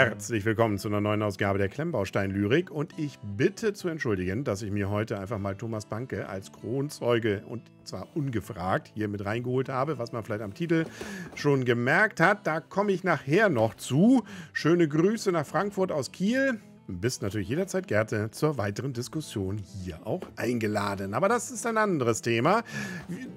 Herzlich willkommen zu einer neuen Ausgabe der Klemmbaustein-Lyrik und ich bitte zu entschuldigen, dass ich mir heute einfach mal Thomas Banke als Kronzeuge und zwar ungefragt hier mit reingeholt habe, was man vielleicht am Titel schon gemerkt hat. Da komme ich nachher noch zu. Schöne Grüße nach Frankfurt aus Kiel bist natürlich jederzeit, Gerte, zur weiteren Diskussion hier auch eingeladen. Aber das ist ein anderes Thema.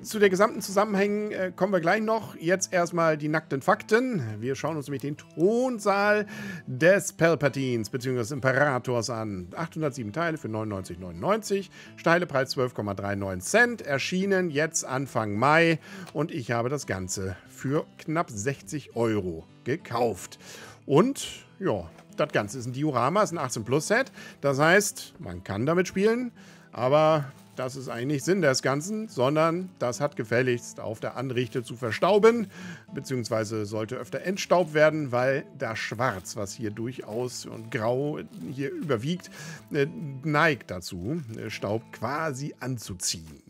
Zu den gesamten Zusammenhängen äh, kommen wir gleich noch. Jetzt erstmal die nackten Fakten. Wir schauen uns nämlich den Thronsaal des Palpatines bzw. Imperators an. 807 Teile für 99,99. Steile Preis 12,39 Cent. Erschienen jetzt Anfang Mai. Und ich habe das Ganze für knapp 60 Euro gekauft. Und ja, das Ganze ist ein Diorama, ist ein 18-Plus-Set. Das heißt, man kann damit spielen, aber das ist eigentlich nicht Sinn des Ganzen, sondern das hat gefälligst auf der Anrichte zu verstauben, beziehungsweise sollte öfter entstaubt werden, weil das Schwarz, was hier durchaus und Grau hier überwiegt, äh, neigt dazu, äh, Staub quasi anzuziehen.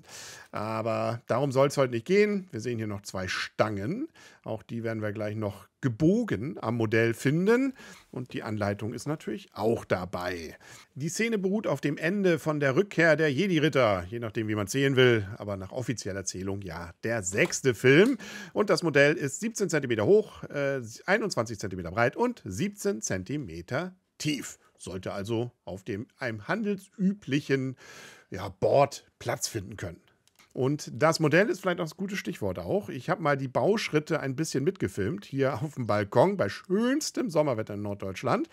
Aber darum soll es heute nicht gehen. Wir sehen hier noch zwei Stangen. Auch die werden wir gleich noch gebogen am Modell finden. Und die Anleitung ist natürlich auch dabei. Die Szene beruht auf dem Ende von der Rückkehr der Jedi-Ritter. Je nachdem, wie man zählen will. Aber nach offizieller Zählung ja der sechste Film. Und das Modell ist 17 cm hoch, äh, 21 cm breit und 17 cm tief. Sollte also auf dem einem handelsüblichen ja, Board Platz finden können. Und das Modell ist vielleicht auch das gute Stichwort auch. Ich habe mal die Bauschritte ein bisschen mitgefilmt, hier auf dem Balkon bei schönstem Sommerwetter in Norddeutschland.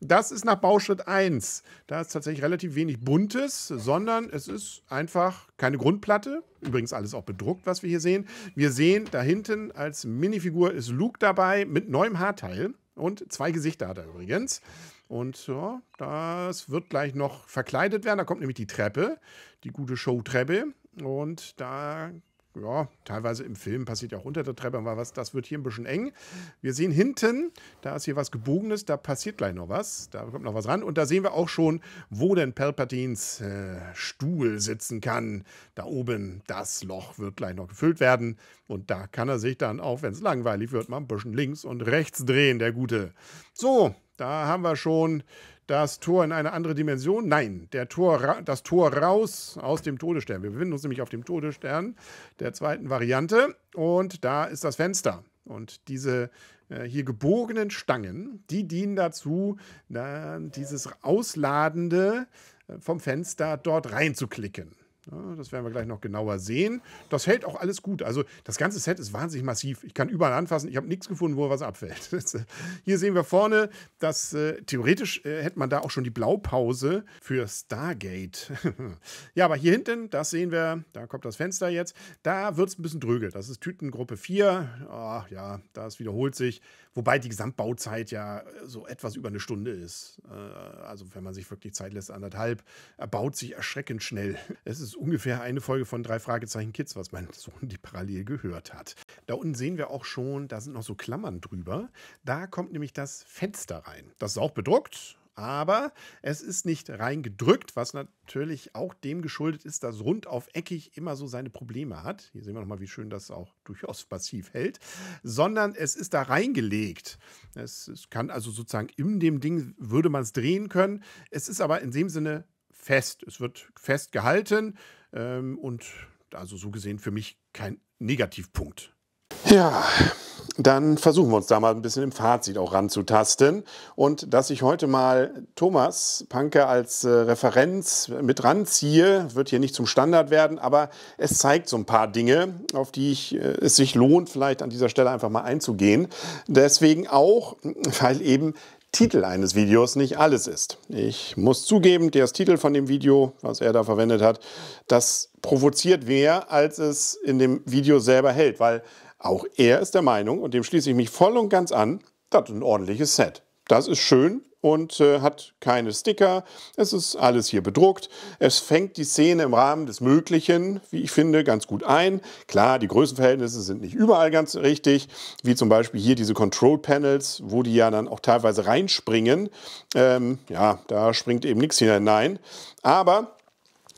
Das ist nach Bauschritt 1. Da ist tatsächlich relativ wenig Buntes, sondern es ist einfach keine Grundplatte. Übrigens alles auch bedruckt, was wir hier sehen. Wir sehen da hinten als Minifigur ist Luke dabei mit neuem Haarteil. Und zwei Gesichter hat er übrigens. Und ja, das wird gleich noch verkleidet werden. Da kommt nämlich die Treppe, die gute Showtreppe. Und da ja, teilweise im Film passiert ja auch unter der Treppe mal was. Das wird hier ein bisschen eng. Wir sehen hinten, da ist hier was Gebogenes, da passiert gleich noch was. Da kommt noch was ran. Und da sehen wir auch schon, wo denn Palpatines äh, Stuhl sitzen kann. Da oben, das Loch wird gleich noch gefüllt werden. Und da kann er sich dann, auch wenn es langweilig wird, mal ein bisschen links und rechts drehen, der Gute. So, da haben wir schon das Tor in eine andere Dimension? Nein, der Tor, das Tor raus aus dem Todesstern. Wir befinden uns nämlich auf dem Todesstern der zweiten Variante und da ist das Fenster. Und diese äh, hier gebogenen Stangen, die dienen dazu, na, dieses Ausladende äh, vom Fenster dort reinzuklicken. Das werden wir gleich noch genauer sehen. Das hält auch alles gut. Also das ganze Set ist wahnsinnig massiv. Ich kann überall anfassen. Ich habe nichts gefunden, wo was abfällt. Äh, hier sehen wir vorne, dass äh, theoretisch äh, hätte man da auch schon die Blaupause für Stargate. ja, aber hier hinten, das sehen wir, da kommt das Fenster jetzt. Da wird es ein bisschen dröge. Das ist Tütengruppe 4. oh, ah, ja, das wiederholt sich. Wobei die Gesamtbauzeit ja äh, so etwas über eine Stunde ist. Äh, also wenn man sich wirklich Zeit lässt, anderthalb, äh, baut sich erschreckend schnell. Es ist ist ungefähr eine Folge von drei Fragezeichen Kids, was mein Sohn die parallel gehört hat. Da unten sehen wir auch schon, da sind noch so Klammern drüber. Da kommt nämlich das Fenster rein. Das ist auch bedruckt, aber es ist nicht reingedrückt, was natürlich auch dem geschuldet ist, dass rund auf eckig immer so seine Probleme hat. Hier sehen wir nochmal, wie schön das auch durchaus passiv hält, sondern es ist da reingelegt. Es, es kann also sozusagen in dem Ding würde man es drehen können. Es ist aber in dem Sinne fest. Es wird fest gehalten ähm, und also so gesehen für mich kein Negativpunkt. Ja, dann versuchen wir uns da mal ein bisschen im Fazit auch ranzutasten. Und dass ich heute mal Thomas Panke als äh, Referenz mit ranziehe, wird hier nicht zum Standard werden, aber es zeigt so ein paar Dinge, auf die ich, äh, es sich lohnt, vielleicht an dieser Stelle einfach mal einzugehen. Deswegen auch, weil eben Titel eines Videos nicht alles ist. Ich muss zugeben, der Titel von dem Video, was er da verwendet hat, das provoziert mehr, als es in dem Video selber hält, weil auch er ist der Meinung, und dem schließe ich mich voll und ganz an, das ist ein ordentliches Set. Das ist schön, und äh, hat keine Sticker. Es ist alles hier bedruckt. Es fängt die Szene im Rahmen des Möglichen, wie ich finde, ganz gut ein. Klar, die Größenverhältnisse sind nicht überall ganz richtig, wie zum Beispiel hier diese Control Panels, wo die ja dann auch teilweise reinspringen. Ähm, ja, da springt eben nichts hinein. Aber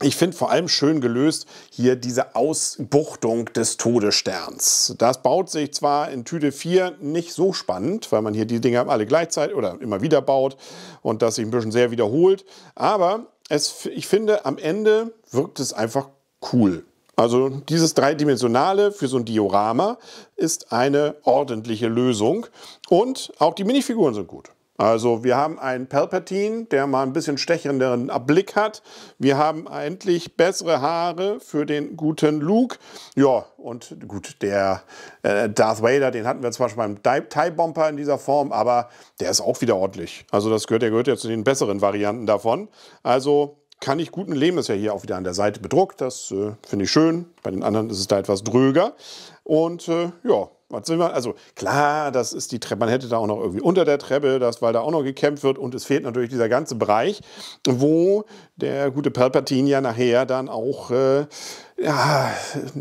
ich finde vor allem schön gelöst hier diese Ausbuchtung des Todessterns. Das baut sich zwar in Tüte 4 nicht so spannend, weil man hier die Dinger alle gleichzeitig oder immer wieder baut und das sich ein bisschen sehr wiederholt, aber es, ich finde am Ende wirkt es einfach cool. Also dieses dreidimensionale für so ein Diorama ist eine ordentliche Lösung und auch die Minifiguren sind gut. Also wir haben einen Palpatine, der mal ein bisschen stechenderen Blick hat. Wir haben endlich bessere Haare für den guten Luke. Ja, und gut, der äh, Darth Vader, den hatten wir zwar schon beim TIE-Bomber in dieser Form, aber der ist auch wieder ordentlich. Also das gehört, der gehört ja zu den besseren Varianten davon. Also kann ich guten Leben, ist ja hier auch wieder an der Seite bedruckt. Das äh, finde ich schön. Bei den anderen ist es da etwas dröger. Und äh, ja, was will man? Also klar, das ist die Treppe. Man hätte da auch noch irgendwie unter der Treppe, das, weil da auch noch gekämpft wird. Und es fehlt natürlich dieser ganze Bereich, wo der gute Palpatine ja nachher dann auch äh, ja,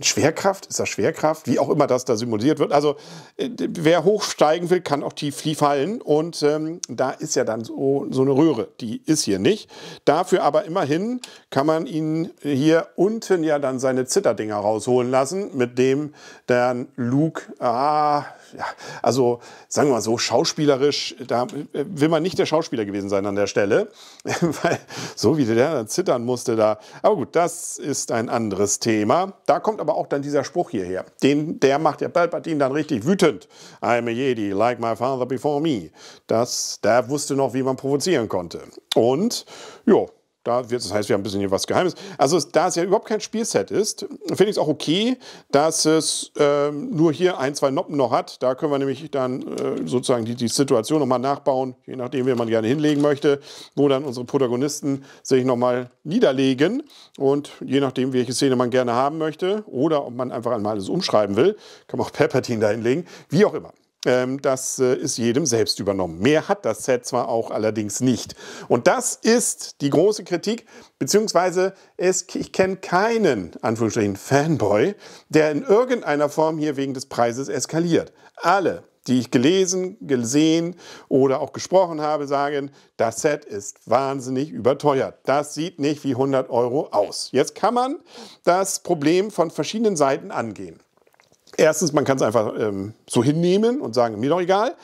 Schwerkraft, ist das Schwerkraft, wie auch immer das da simuliert wird. Also äh, wer hochsteigen will, kann auch tief, tief fallen. Und ähm, da ist ja dann so, so eine Röhre, die ist hier nicht. Dafür aber immerhin kann man ihn hier unten ja dann seine Zitterdinger rausholen lassen, mit dem dann Luke, ah, ja, also sagen wir mal so, schauspielerisch, da äh, will man nicht der Schauspieler gewesen sein an der Stelle, weil so wie der dann zittern musste da. Aber gut, das ist ein anderes Thema. Thema. Da kommt aber auch dann dieser Spruch hierher. Den, der macht ja Palpatine dann richtig wütend. I'm a Jedi, like my father before me. Das, der wusste noch, wie man provozieren konnte. Und, ja, da wird, das heißt, wir haben ein bisschen hier was Geheimes. Also da es ja überhaupt kein Spielset ist, finde ich es auch okay, dass es ähm, nur hier ein, zwei Noppen noch hat. Da können wir nämlich dann äh, sozusagen die, die Situation nochmal nachbauen, je nachdem, wie man gerne hinlegen möchte, wo dann unsere Protagonisten sich nochmal niederlegen. Und je nachdem, welche Szene man gerne haben möchte oder ob man einfach einmal alles umschreiben will, kann man auch Peppertin da hinlegen, wie auch immer. Ähm, das äh, ist jedem selbst übernommen. Mehr hat das Set zwar auch allerdings nicht. Und das ist die große Kritik, beziehungsweise es, ich kenne keinen, Anführungsstrichen, Fanboy, der in irgendeiner Form hier wegen des Preises eskaliert. Alle, die ich gelesen, gesehen oder auch gesprochen habe, sagen, das Set ist wahnsinnig überteuert. Das sieht nicht wie 100 Euro aus. Jetzt kann man das Problem von verschiedenen Seiten angehen. Erstens, man kann es einfach ähm, so hinnehmen und sagen, mir doch egal.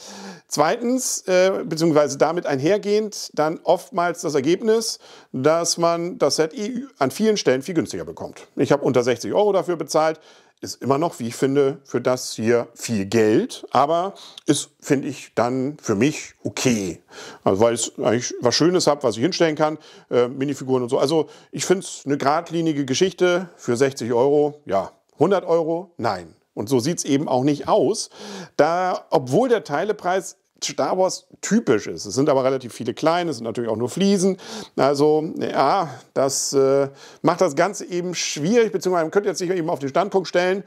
Zweitens, äh, beziehungsweise damit einhergehend, dann oftmals das Ergebnis, dass man das ZI an vielen Stellen viel günstiger bekommt. Ich habe unter 60 Euro dafür bezahlt. Ist immer noch, wie ich finde, für das hier viel Geld, aber ist, finde ich, dann für mich okay. Also, weil ich eigentlich was Schönes habe, was ich hinstellen kann, äh, Minifiguren und so. Also, ich finde es eine geradlinige Geschichte für 60 Euro, ja. 100 Euro, nein und so sieht es eben auch nicht aus, da, obwohl der Teilepreis Star Wars typisch ist. Es sind aber relativ viele kleine, es sind natürlich auch nur Fliesen. Also ja, das äh, macht das Ganze eben schwierig, beziehungsweise man könnte jetzt sich eben auf den Standpunkt stellen,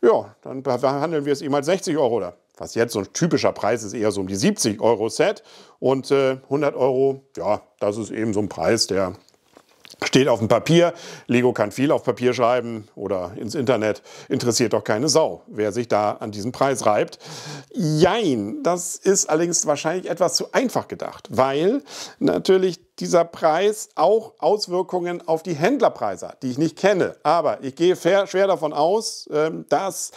ja, dann behandeln wir es eben als 60 Euro oder was jetzt so ein typischer Preis ist, eher so um die 70 Euro Set und äh, 100 Euro, ja, das ist eben so ein Preis, der Steht auf dem Papier. Lego kann viel auf Papier schreiben oder ins Internet. Interessiert doch keine Sau, wer sich da an diesen Preis reibt. Jein, das ist allerdings wahrscheinlich etwas zu einfach gedacht, weil natürlich dieser Preis auch Auswirkungen auf die Händlerpreise hat, die ich nicht kenne. Aber ich gehe schwer davon aus, ähm, dass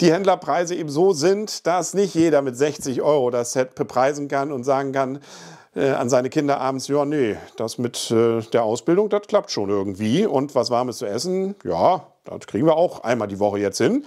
die Händlerpreise eben so sind, dass nicht jeder mit 60 Euro das Set bepreisen kann und sagen kann, äh, an seine Kinder abends, ja, nee, das mit äh, der Ausbildung, das klappt schon irgendwie. Und was Warmes zu essen, ja, das kriegen wir auch einmal die Woche jetzt hin.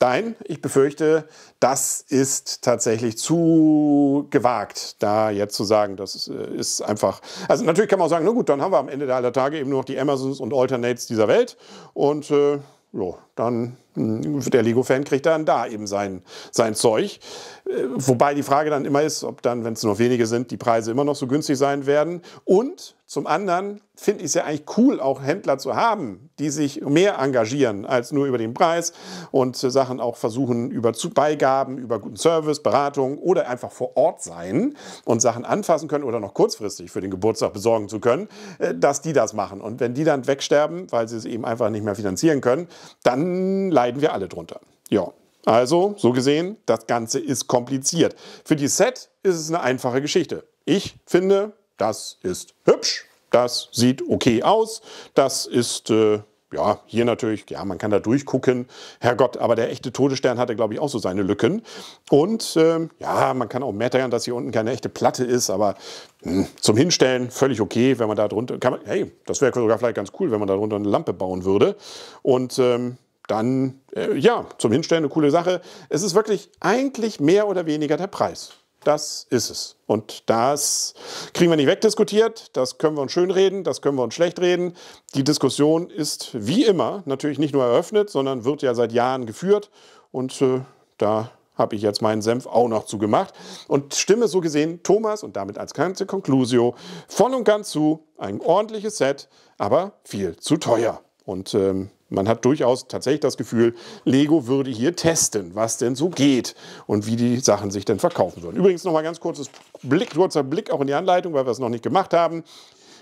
Nein, ich befürchte, das ist tatsächlich zu gewagt, da jetzt zu sagen, das ist äh, einfach. Also natürlich kann man auch sagen, na gut, dann haben wir am Ende aller Tage eben nur noch die Amazons und Alternates dieser Welt. Und äh, ja, dann hm, der Lego-Fan kriegt dann da eben sein, sein Zeug. Äh, wobei die Frage dann immer ist, ob dann, wenn es nur wenige sind, die Preise immer noch so günstig sein werden. Und zum anderen finde ich es ja eigentlich cool, auch Händler zu haben, die sich mehr engagieren als nur über den Preis und äh, Sachen auch versuchen über Beigaben, über guten Service, Beratung oder einfach vor Ort sein und Sachen anfassen können oder noch kurzfristig für den Geburtstag besorgen zu können, äh, dass die das machen. Und wenn die dann wegsterben, weil sie es eben einfach nicht mehr finanzieren können, dann leider leiden wir alle drunter. Ja, also so gesehen, das Ganze ist kompliziert. Für die Set ist es eine einfache Geschichte. Ich finde, das ist hübsch, das sieht okay aus, das ist... Äh, ja, hier natürlich, ja, man kann da durchgucken. Herrgott, aber der echte Todesstern hatte, glaube ich, auch so seine Lücken. Und ähm, ja, man kann auch meckern, dass hier unten keine echte Platte ist, aber mh, hm, zum Hinstellen völlig okay, wenn man da drunter, kann man, hey, das wäre sogar vielleicht ganz cool, wenn man da drunter eine Lampe bauen würde. Und ähm, dann äh, ja, zum Hinstellen eine coole Sache. Es ist wirklich eigentlich mehr oder weniger der Preis. Das ist es. Und das kriegen wir nicht wegdiskutiert. Das können wir uns schön reden, das können wir uns schlecht reden. Die Diskussion ist wie immer natürlich nicht nur eröffnet, sondern wird ja seit Jahren geführt. Und äh, da habe ich jetzt meinen Senf auch noch zugemacht. Und stimme so gesehen Thomas und damit als ganze Conclusio voll und ganz zu. Ein ordentliches Set, aber viel zu teuer. Und ähm, man hat durchaus tatsächlich das Gefühl, Lego würde hier testen, was denn so geht und wie die Sachen sich denn verkaufen sollen. Übrigens nochmal ganz kurzes Blick, kurzer Blick auch in die Anleitung, weil wir es noch nicht gemacht haben.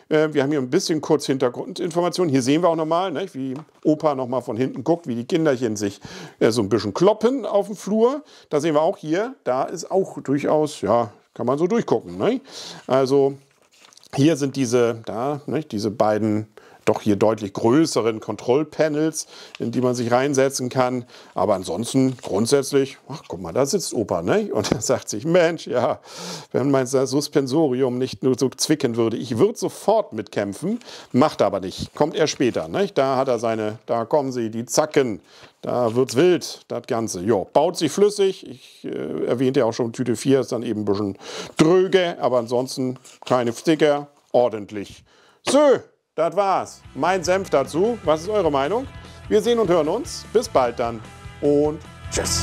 Äh, wir haben hier ein bisschen kurz Hintergrundinformationen. Hier sehen wir auch nochmal, ne, wie Opa nochmal von hinten guckt, wie die Kinderchen sich äh, so ein bisschen kloppen auf dem Flur. Da sehen wir auch hier, da ist auch durchaus, ja, kann man so durchgucken. Ne? Also hier sind diese, da, ne, diese beiden doch hier deutlich größeren Kontrollpanels, in die man sich reinsetzen kann. Aber ansonsten grundsätzlich, ach guck mal, da sitzt Opa, ne? Und er sagt sich, Mensch, ja, wenn mein Suspensorium nicht nur so zwicken würde, ich würde sofort mitkämpfen, macht aber nicht, kommt er später, ne? Da hat er seine, da kommen sie, die Zacken, da wird's wild, das Ganze. Jo, baut sich flüssig. Ich äh, erwähnte ja auch schon, Tüte 4 ist dann eben ein bisschen dröge, aber ansonsten keine Sticker, ordentlich. So, das war's. Mein Senf dazu. Was ist eure Meinung? Wir sehen und hören uns. Bis bald dann und tschüss.